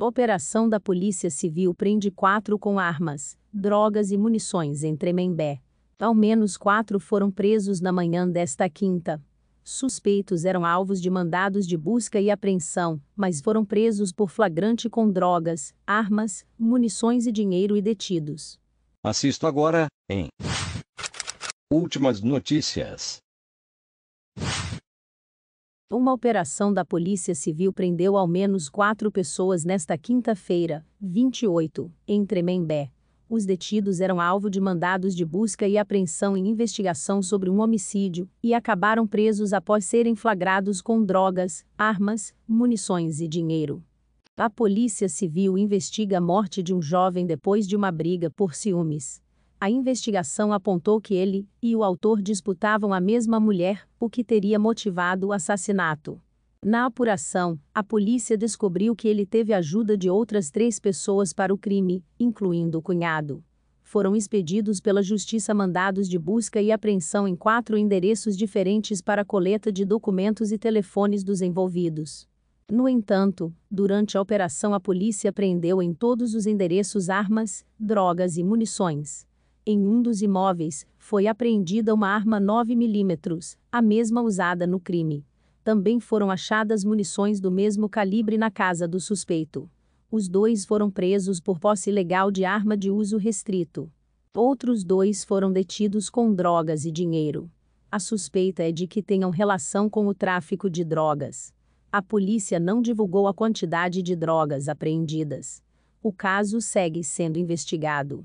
Operação da Polícia Civil prende quatro com armas, drogas e munições em Tremembé. Ao menos quatro foram presos na manhã desta quinta. Suspeitos eram alvos de mandados de busca e apreensão, mas foram presos por flagrante com drogas, armas, munições e dinheiro e detidos. Assisto agora, em Últimas notícias. Uma operação da Polícia Civil prendeu ao menos quatro pessoas nesta quinta-feira, 28, em Tremembé. Os detidos eram alvo de mandados de busca e apreensão em investigação sobre um homicídio e acabaram presos após serem flagrados com drogas, armas, munições e dinheiro. A Polícia Civil investiga a morte de um jovem depois de uma briga por ciúmes. A investigação apontou que ele e o autor disputavam a mesma mulher, o que teria motivado o assassinato. Na apuração, a polícia descobriu que ele teve ajuda de outras três pessoas para o crime, incluindo o cunhado. Foram expedidos pela justiça mandados de busca e apreensão em quatro endereços diferentes para coleta de documentos e telefones dos envolvidos. No entanto, durante a operação, a polícia apreendeu em todos os endereços armas, drogas e munições. Em um dos imóveis, foi apreendida uma arma 9mm, a mesma usada no crime. Também foram achadas munições do mesmo calibre na casa do suspeito. Os dois foram presos por posse ilegal de arma de uso restrito. Outros dois foram detidos com drogas e dinheiro. A suspeita é de que tenham relação com o tráfico de drogas. A polícia não divulgou a quantidade de drogas apreendidas. O caso segue sendo investigado.